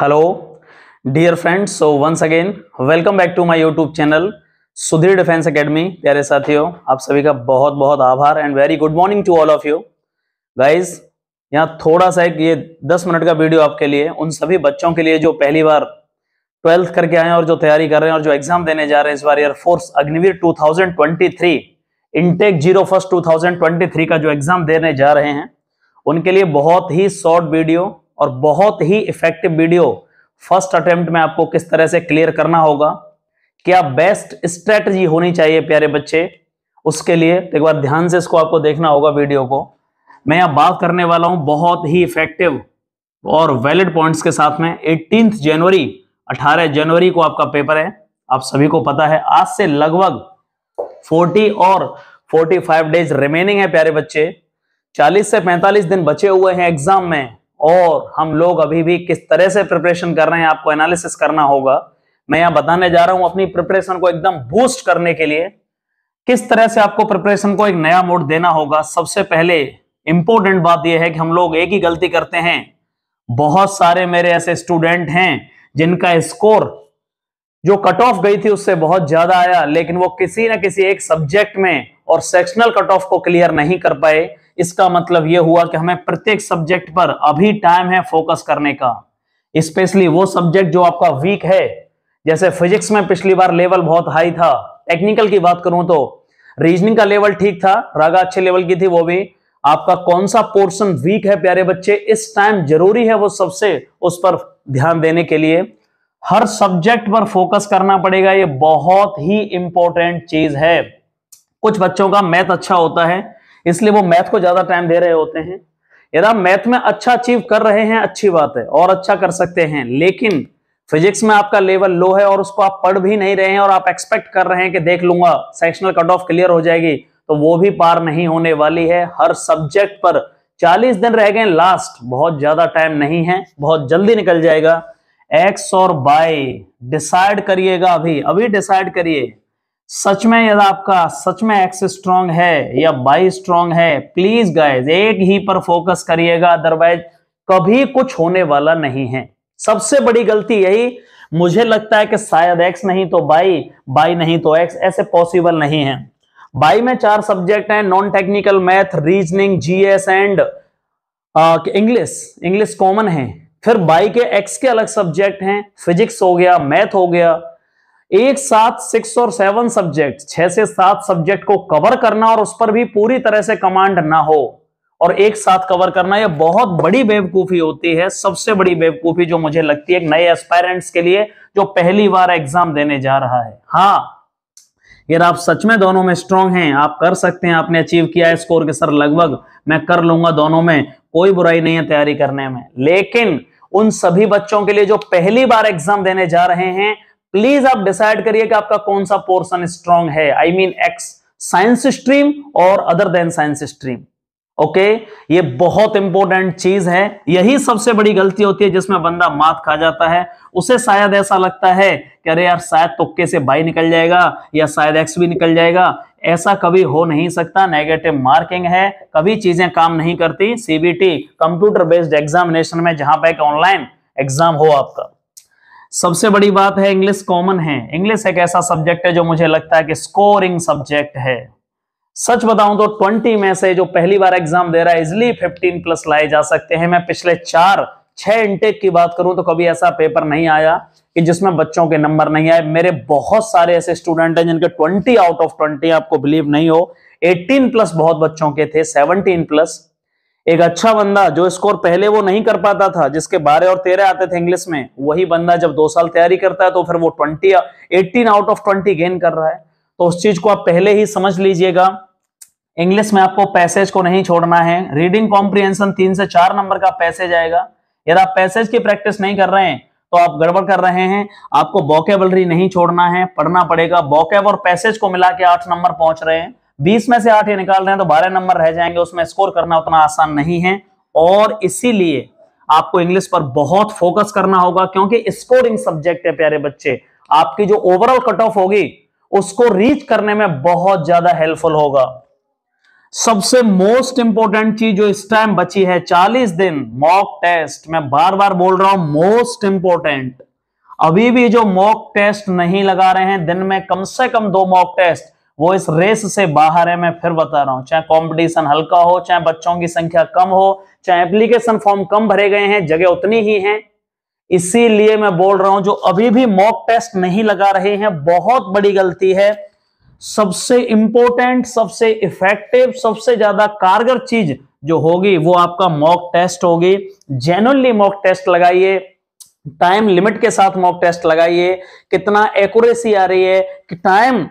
hello dear friends so once again welcome back to my YouTube channel Sudhir defence academy प्यारे साथियों आप सभी का बहुत बहुत आभार and very good morning to all of you guys यहाँ थोड़ा सा एक ये दस मिनट का वीडियो आपके लिए उन सभी बच्चों के लिए जो पहली बार ट्वेल्थ करके आए हैं और जो तैयारी कर रहे हैं और जो एग्जाम देने जा रहे हैं इस बार air force Agniveer two intake zero first two का जो एग्जाम देने जा रहे हैं उनके लिए बहुत ही शॉर्ट वीडियो और बहुत ही इफेक्टिव वीडियो फर्स्ट अटेम्प्ट में आपको किस तरह से क्लियर करना होगा क्या बेस्ट स्ट्रेटजी होनी चाहिए प्यारे बच्चे उसके लिए एक बार ध्यान से इसको आपको देखना होगा वीडियो को मैं यहां बात करने वाला हूं बहुत ही इफेक्टिव और वैलिड पॉइंट्स के साथ में एटीन जनवरी 18 जनवरी को आपका पेपर है आप सभी को पता है आज से लगभग 40 और 45 डेज रिमेनिंग है प्यारे बच्चे 40 से 45 दिन बचे हुए हैं एग्जाम में और हम लोग अभी भी किस तरह से प्रिपरेशन कर रहे हैं आपको एनालिसिस करना होगा मैं यहां बताने जा रहा हूं अपनी प्रिपरेशन को एकदम बूस्ट करने के लिए किस तरह से आपको प्रिपरेशन को एक नया मोड देना होगा सबसे पहले इंपॉर्टेंट बात यह है कि हम लोग एक ही गलती करते हैं बहुत सारे मेरे ऐसे स्टूडेंट हैं जिनका स्कोर जो कट ऑफ गई थी उससे बहुत ज्यादा आया लेकिन वो किसी ना किसी एक सब्जेक्ट में और सेक्शनल कट ऑफ को क्लियर नहीं कर पाए इसका मतलब ये हुआ कि हमें प्रत्येक सब्जेक्ट पर अभी टाइम है फोकस करने का स्पेशली वो सब्जेक्ट जो आपका वीक है जैसे फिजिक्स में पिछली बार लेवल बहुत हाई था टेक्निकल की बात करूं तो रीजनिंग का लेवल ठीक था रागा अच्छे लेवल की थी वो भी आपका कौन सा पोर्शन वीक है प्यारे बच्चे इस टाइम जरूरी है वो सबसे उस पर ध्यान देने के लिए हर सब्जेक्ट पर फोकस करना पड़ेगा ये बहुत ही इंपॉर्टेंट चीज है कुछ बच्चों का मैथ अच्छा होता है इसलिए वो मैथ को ज्यादा टाइम दे रहे होते हैं यदि आप मैथ में अच्छा अचीव कर रहे हैं अच्छी बात है और अच्छा कर सकते हैं लेकिन फिजिक्स में आपका लेवल लो है और उसको आप पढ़ भी नहीं रहे हैं और आप एक्सपेक्ट कर रहे हैं कि देख लूंगा सेक्शनल कट ऑफ क्लियर हो जाएगी तो वो भी पार नहीं होने वाली है हर सब्जेक्ट पर 40 दिन रह गए लास्ट बहुत ज्यादा टाइम नहीं है बहुत जल्दी निकल जाएगा एक्स और बाई डिसाइड करिएगा अभी अभी डिसाइड करिए सच में यदि आपका सच में एक्स स्ट्रांग है या बाई स्ट्रांग है प्लीज गाइज एक ही पर फोकस करिएगा अदरवाइज कभी कुछ होने वाला नहीं है सबसे बड़ी गलती यही मुझे लगता है कि शायद एक्स नहीं तो बाई बाई नहीं तो एक्स ऐसे पॉसिबल नहीं है बाई में चार सब्जेक्ट हैं non technical math reasoning GS and English English common है फिर बाई के एक्स के अलग सब्जेक्ट हैं फिजिक्स हो गया मैथ हो गया एक साथ सिक्स और सेवन सब्जेक्ट छह से सात सब्जेक्ट को कवर करना और उस पर भी पूरी तरह से कमांड ना हो और एक साथ कवर करना यह बहुत बड़ी बेवकूफी होती है सबसे बड़ी बेवकूफी जो मुझे लगती है नए एस्पायरेंट्स के लिए जो पहली बार एग्जाम देने जा रहा है हाँ यार आप सच में दोनों में स्ट्रांग हैं आप कर सकते हैं आपने अचीव किया है स्कोर के सर लगभग मैं कर लूंगा दोनों में कोई बुराई नहीं है तैयारी करने में लेकिन उन सभी बच्चों के लिए जो पहली बार एग्जाम देने जा रहे हैं प्लीज आप डिसाइड करिए कि आपका कौन सा पोर्शन स्ट्रांग है I mean X science stream और other than science stream okay ये बहुत इंपॉर्टेंट चीज है यही सबसे बड़ी गलती होती है जिसमें बंदा मात खा जाता है उसे शायद ऐसा लगता है कि अरे यार शायद तुक्के तो से बाई निकल जाएगा या शायद एक्स भी निकल जाएगा ऐसा कभी हो नहीं सकता नेगेटिव मार्किंग है कभी चीजें काम नहीं करती सीबीटी कंप्यूटर बेस्ड एग्जामिनेशन में जहां पर ऑनलाइन एग्जाम हो आपका सबसे बड़ी बात है इंग्लिश कॉमन है इंग्लिश एक ऐसा सब्जेक्ट है जो मुझे लगता है कि स्कोरिंग सब्जेक्ट है सच बताऊं तो 20 में से जो पहली बार एग्जाम दे रहा है इजिली 15 प्लस लाए जा सकते हैं मैं पिछले चार छह इंटेक की बात करूं तो कभी ऐसा पेपर नहीं आया कि जिसमें बच्चों के नंबर नहीं आए मेरे बहुत सारे ऐसे स्टूडेंट हैं जिनके 20 आउट ऑफ 20 आपको बिलीव नहीं हो 18 प्लस बहुत बच्चों के थे 17 प्लस एक अच्छा बंदा जो स्कोर पहले वो नहीं कर पाता था जिसके बारह और तेरह आते थे इंग्लिश में वही बंदा जब दो साल तैयारी करता है तो फिर वो twenty eighteen out of twenty gain कर रहा है तो उस चीज को आप पहले ही समझ लीजिएगा इंग्लिश में आपको पैसेज को नहीं छोड़ना है रीडिंग कॉम्प्रिहेंशन तीन से चार नंबर का पैसेज आएगा यदि आप पैसेज की प्रैक्टिस नहीं कर रहे हैं तो आप गड़बड़ कर रहे हैं आपको बॉकेबलरी नहीं छोड़ना है पढ़ना पड़ेगा बॉकेब और पैसेज को मिला के आठ नंबर पहुंच रहे हैं बीस में से आठ ये निकाल रहे हैं तो बारह नंबर रह जाएंगे उसमें स्कोर करना उतना आसान नहीं है और इसीलिए आपको इंग्लिश पर बहुत फोकस करना होगा क्योंकि स्कोरिंग सब्जेक्ट है प्यारे बच्चे आपकी जो ओवरऑल कट ऑफ होगी उसको रीच करने में बहुत ज्यादा हेल्पफुल होगा सबसे मोस्ट इंपॉर्टेंट चीज जो इस टाइम बची है 40 दिन मॉक टेस्ट मैं बार बार बोल रहा हूं मोस्ट इंपॉर्टेंट अभी भी जो मॉक टेस्ट नहीं लगा रहे हैं दिन में कम से कम दो मॉक टेस्ट वो इस रेस से बाहर है मैं फिर बता रहा हूं चाहे कंपटीशन हल्का हो चाहे बच्चों की संख्या कम हो चाहे एप्लीकेशन फॉर्म कम भरे गए हैं जगह उतनी ही है इसीलिए मैं बोल रहा हूं जो अभी भी मॉक टेस्ट नहीं लगा रहे हैं बहुत बड़ी गलती है सबसे इंपॉर्टेंट सबसे इफेक्टिव सबसे ज्यादा कारगर चीज जो होगी वो आपका मॉक टेस्ट होगी जेनुअनली मॉक टेस्ट लगाइए टाइम लिमिट के साथ मॉक टेस्ट लगाइए कितना एक्यूरेसी आ रही है कि टाइम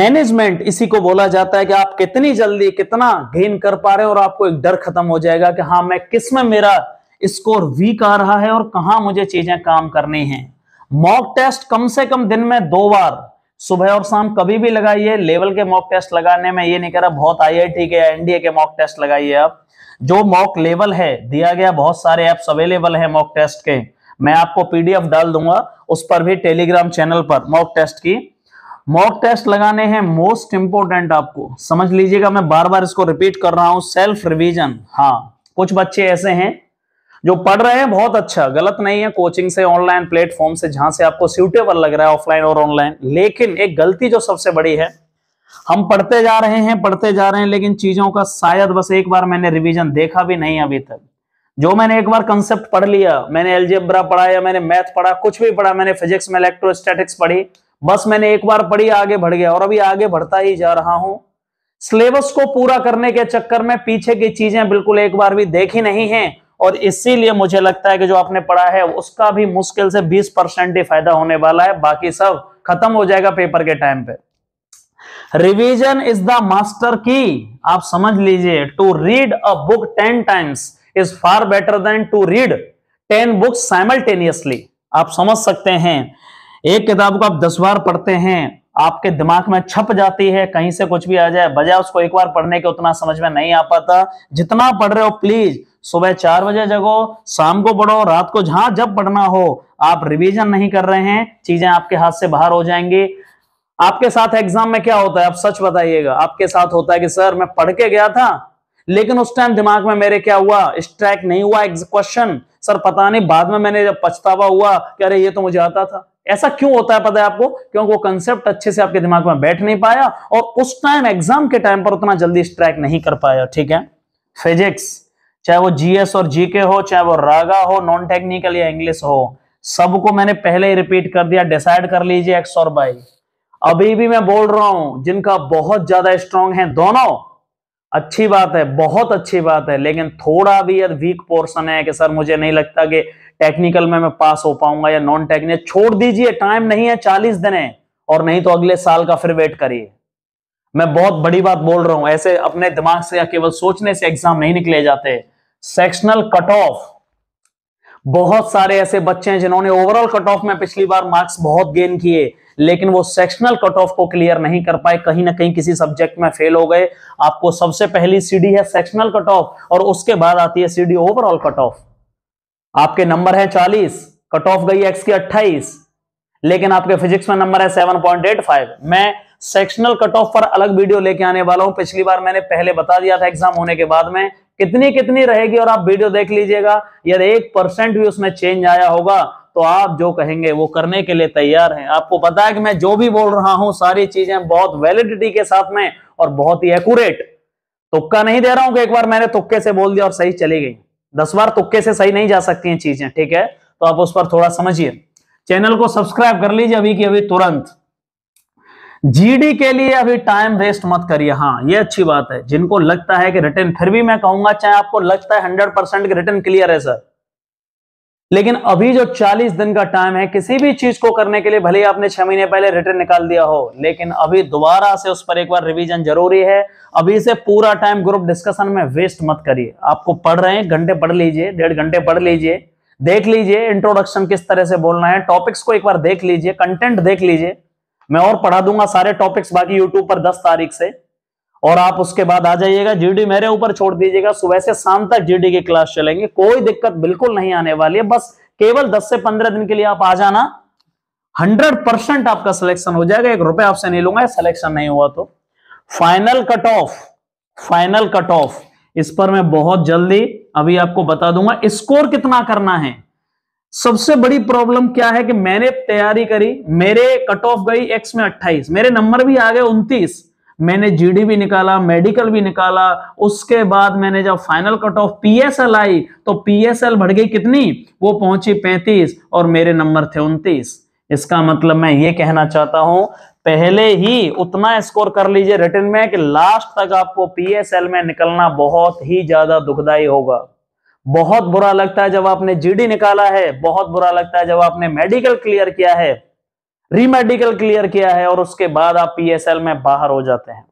मैनेजमेंट इसी को बोला जाता है कि आप कितनी जल्दी कितना गेन कर पा रहे हो और आपको एक डर खत्म हो जाएगा कि हाँ मैं किस में मेरा स्कोर वीक आ रहा है और कहां मुझे चीजें काम करनी हैं मॉक टेस्ट कम से कम दिन में दो बार सुबह और शाम कभी भी लगाइए लेवल के मॉक टेस्ट लगाने में ये नहीं कह रहा बहुत आईआईटी के एनडीए के मॉक टेस्ट लगाइए आप जो मॉक लेवल है दिया गया बहुत सारे ऐप्स अवेलेबल है मॉक टेस्ट के मैं आपको पीडीएफ डाल दूंगा उस पर भी टेलीग्राम चैनल पर मॉक टेस्ट की मॉक टेस्ट लगाने हैं मोस्ट इंपोर्टेंट आपको समझ लीजिएगा मैं बार बार इसको रिपीट कर रहा हूं सेल्फ रिवीजन हाँ कुछ बच्चे ऐसे हैं जो पढ़ रहे हैं बहुत अच्छा गलत नहीं है कोचिंग से ऑनलाइन प्लेटफॉर्म से जहां से आपको सूटेबल लग रहा है ऑफलाइन और ऑनलाइन लेकिन एक गलती जो सबसे बड़ी है हम पढ़ते जा रहे हैं पढ़ते जा रहे हैं लेकिन चीजों का शायद बस एक बार मैंने रिवीजन देखा भी नहीं अभी तक जो मैंने एक बार कंसेप्ट पढ़ लिया मैंने एलजेब्रा पढ़ा या मैंने मैथ पढ़ा कुछ भी पढ़ा मैंने फिजिक्स में इलेक्ट्रोस्टैटिक्स पढ़ी बस मैंने एक बार पढ़ी आगे बढ़ गया और अभी आगे बढ़ता ही जा रहा हूं सिलेबस को पूरा करने के चक्कर में पीछे की चीजें बिल्कुल एक बार भी देखी नहीं है और इसीलिए मुझे लगता है कि जो आपने पढ़ा है उसका भी मुश्किल से 20 परसेंट ही फायदा होने वाला है बाकी सब खत्म हो जाएगा पेपर के टाइम पे रिवीजन इज द मास्टर की आप समझ लीजिए to read a book ten times is far better than to read ten books simultaneously आप समझ सकते हैं एक किताब को आप दस बार पढ़ते हैं आपके दिमाग में छप जाती है कहीं से कुछ भी आ जाए बजाय उसको एक बार पढ़ने के उतना समझ में नहीं आ पाता जितना पढ़ रहे हो प्लीज सुबह चार बजे जगो शाम को पढ़ो रात को जहां जब पढ़ना हो आप रिवीजन नहीं कर रहे हैं चीजें आपके हाथ से बाहर हो जाएंगी आपके साथ एग्जाम में क्या होता है आप सच बताइएगा आपके साथ होता है कि सर मैं पढ़ के गया था लेकिन उस टाइम दिमाग में मेरे क्या हुआ स्ट्रैक नहीं हुआ क्वेश्चन सर पता नहीं बाद में मैंने जब पछतावा हुआ कि अरे ये तो मुझे आता था ऐसा क्यों होता है पता है आपको क्योंकि वो कंसेप्ट अच्छे से आपके दिमाग में बैठ नहीं पाया और उस टाइम एग्जाम के टाइम पर उतना जल्दी स्ट्रैक नहीं कर पाया ठीक है फिजिक्स चाहे वो जीएस और जीके हो चाहे वो रागा हो नॉन टेक्निकल या इंग्लिश हो सबको मैंने पहले ही रिपीट कर दिया डिसाइड कर लीजिए एक्स और बाई अभी भी मैं बोल रहा हूं जिनका बहुत ज्यादा स्ट्रांग है दोनों अच्छी बात है बहुत अच्छी बात है लेकिन थोड़ा भी यार वीक पोर्शन है कि सर मुझे नहीं लगता कि टेक्निकल में मैं पास हो पाऊंगा या नॉन टेक्निकल छोड़ दीजिए टाइम नहीं है चालीस दिन है और नहीं तो अगले साल का फिर वेट करिए मैं बहुत बड़ी बात बोल रहा हूं ऐसे अपने दिमाग से या केवल सोचने से एग्जाम नहीं निकले जाते सेक्शनल कट ऑफ बहुत सारे ऐसे बच्चे हैं जिन्होंने ओवरऑल कट ऑफ में पिछली बार मार्क्स बहुत गेन किए लेकिन वो सेक्शनल कट ऑफ को क्लियर नहीं कर पाए कहीं ना कहीं किसी सब्जेक्ट में फेल हो गए आपको सबसे पहली सीडी है सेक्शनल कट ऑफ और उसके बाद आती है सीडी ओवरऑल कट ऑफ आपके नंबर है चालीस कट ऑफ गई एक्स की अट्ठाईस लेकिन आपके फिजिक्स में नंबर है सेवन पॉइंट एट फाइव मैं सेक्शनल कट ऑफ पर अलग वीडियो लेके आने वाला हूं पिछली बार मैंने पहले बता दिया था एग्जाम होने के बाद में कितनी कितनी रहेगी और आप वीडियो देख लीजिएगा यदि एक परसेंट भी उसमें चेंज आया होगा तो आप जो कहेंगे वो करने के लिए तैयार हैं आपको पता है कि मैं जो भी बोल रहा हूं सारी चीजें बहुत वैलिडिटी के साथ में और बहुत ही एक्यूरेट तुक्का नहीं दे रहा हूं कि एक बार मैंने तुक्के से बोल दिया और सही चली गई दस बार तुक्के से सही नहीं जा सकती हैं चीजें ठीक है तो आप उस पर थोड़ा समझिए चैनल को सब्सक्राइब कर लीजिए अभी की अभी तुरंत जीडी के लिए अभी टाइम वेस्ट मत करिए हाँ ये अच्छी बात है जिनको लगता है कि रिटर्न फिर भी मैं कहूंगा चाहे आपको लगता है हंड्रेड परसेंट रिटर्न क्लियर है सर लेकिन अभी जो चालीस दिन का टाइम है किसी भी चीज को करने के लिए भले आपने छह महीने पहले रिटर्न निकाल दिया हो लेकिन अभी दोबारा से उस पर एक बार रिविजन जरूरी है अभी से पूरा टाइम ग्रुप डिस्कशन में वेस्ट मत करिए आपको पढ़ रहे हैं घंटे पढ़ लीजिए डेढ़ घंटे पढ़ लीजिए देख लीजिए इंट्रोडक्शन किस तरह से बोलना है टॉपिक्स को एक बार देख लीजिए कंटेंट देख लीजिए मैं और पढ़ा दूंगा सारे टॉपिक्स बाकी यूट्यूब पर दस तारीख से और आप उसके बाद आ जाइएगा जीडी मेरे ऊपर छोड़ दीजिएगा सुबह से शाम तक जीडी की क्लास चलेंगे कोई दिक्कत बिल्कुल नहीं आने वाली है बस केवल 10 से 15 दिन के लिए आप आ जाना 100 परसेंट आपका सिलेक्शन हो जाएगा एक रुपए आपसे नहीं लूंगा सिलेक्शन नहीं हुआ तो final cut off final cut off इस पर मैं बहुत जल्दी अभी आपको बता दूंगा स्कोर कितना करना है सबसे बड़ी प्रॉब्लम क्या है कि मैंने तैयारी करी मेरे कट ऑफ गई एक्स में 28 मेरे नंबर भी आ गए 29 मैंने जीडी भी निकाला मेडिकल भी निकाला उसके बाद मैंने जब फाइनल कट ऑफ पीएसएल आई तो पीएसएल बढ़ गई कितनी वो पहुंची 35 और मेरे नंबर थे 29 इसका मतलब मैं ये कहना चाहता हूं पहले ही उतना स्कोर कर लीजिए रिटर्न में कि लास्ट तक आपको पीएसएल में निकलना बहुत ही ज्यादा दुखदायी होगा बहुत बुरा लगता है जब आपने जीडी निकाला है बहुत बुरा लगता है जब आपने मेडिकल क्लियर किया है रीमेडिकल क्लियर किया है और उसके बाद आप पीएसएल में बाहर हो जाते हैं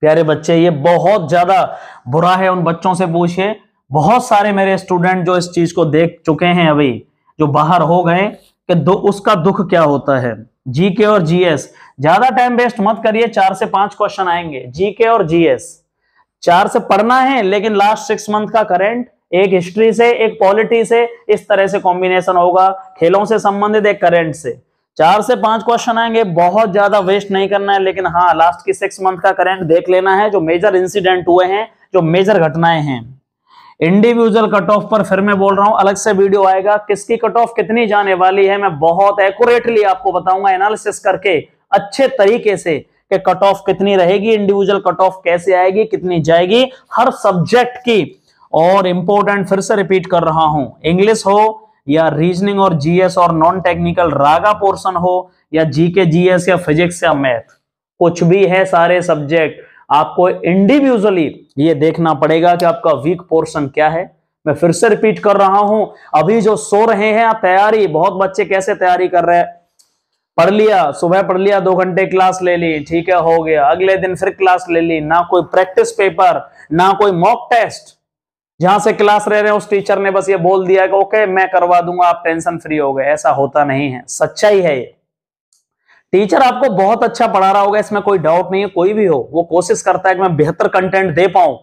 प्यारे बच्चे ये बहुत ज्यादा बुरा है उन बच्चों से पूछिए बहुत सारे मेरे स्टूडेंट जो इस चीज को देख चुके हैं अभी जो बाहर हो गए कि दो उसका दुख क्या होता है जीके और जीएस ज्यादा टाइम वेस्ट मत करिए चार से पांच क्वेश्चन आएंगे जीके और जीएस चार से पढ़ना है लेकिन लास्ट सिक्स मंथ का करेंट एक हिस्ट्री से एक पॉलिटी से इस तरह से कॉम्बिनेशन होगा खेलों से संबंधित एक करेंट से चार से पांच क्वेश्चन आएंगे बहुत ज्यादा वेस्ट नहीं करना है लेकिन हाँ लास्ट की सिक्स मंथ का करेंट देख लेना है जो मेजर इंसिडेंट हुए हैं जो मेजर घटनाएं हैं इंडिविजुअल कट ऑफ पर फिर मैं बोल रहा हूं अलग से वीडियो आएगा किसकी कट ऑफ कितनी जाने वाली है मैं बहुत एक्यूरेटली आपको बताऊंगा एनालिसिस करके अच्छे तरीके से कि कट ऑफ कितनी रहेगी इंडिविजुअल कट ऑफ कैसे आएगी कितनी जाएगी हर सब्जेक्ट की और इंपॉर्टेंट फिर से रिपीट कर रहा हूं इंग्लिश हो या रीजनिंग और जीएस और नॉन टेक्निकल रागा पोर्शन हो या जीके जीएस या फिजिक्स या मैथ कुछ भी है सारे सब्जेक्ट आपको इंडिविजुअली ये देखना पड़ेगा कि आपका वीक पोर्शन क्या है मैं फिर से रिपीट कर रहा हूं अभी जो सो रहे हैं आप तैयारी बहुत बच्चे कैसे तैयारी कर रहे हैं पढ़ लिया सुबह पढ़ लिया दो घंटे क्लास ले ली ठीक है हो गया अगले दिन फिर क्लास ले ली ना कोई प्रैक्टिस पेपर ना कोई मॉक टेस्ट जहां से क्लास रह रहे हैं उस टीचर ने बस ये बोल दिया कि ओके मैं करवा दूंगा आप टेंशन फ्री हो गए ऐसा होता नहीं है सच्चाई है ये टीचर आपको बहुत अच्छा पढ़ा रहा होगा इसमें कोई डाउट नहीं है कोई भी हो वो कोशिश करता है कि मैं बेहतर कंटेंट दे पाऊं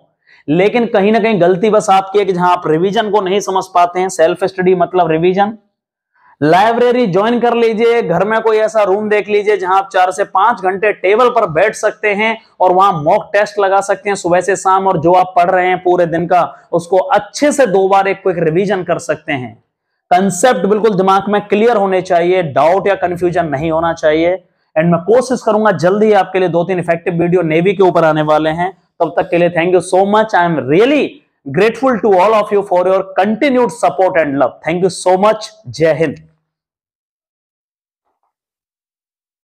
लेकिन कहीं ना कहीं गलती बस आपकी है कि जहां आप रिवीजन को नहीं समझ पाते हैं सेल्फ स्टडी मतलब रिवीजन लाइब्रेरी ज्वाइन कर लीजिए घर में कोई ऐसा रूम देख लीजिए जहां आप चार से पांच घंटे टेबल पर बैठ सकते हैं और वहां मॉक टेस्ट लगा सकते हैं सुबह से शाम और जो आप पढ़ रहे हैं पूरे दिन का उसको अच्छे से दो बार एक क्विक रिविजन कर सकते हैं कंसेप्ट बिल्कुल दिमाग में क्लियर होने चाहिए डाउट या कंफ्यूजन नहीं होना चाहिए एंड मैं कोशिश करूंगा जल्द ही आपके लिए दो तीन इफेक्टिव वीडियो नेवी के ऊपर आने वाले हैं तब तक के लिए thank you so much I am really grateful to all of you for your continued support and love thank you so much जय हिंद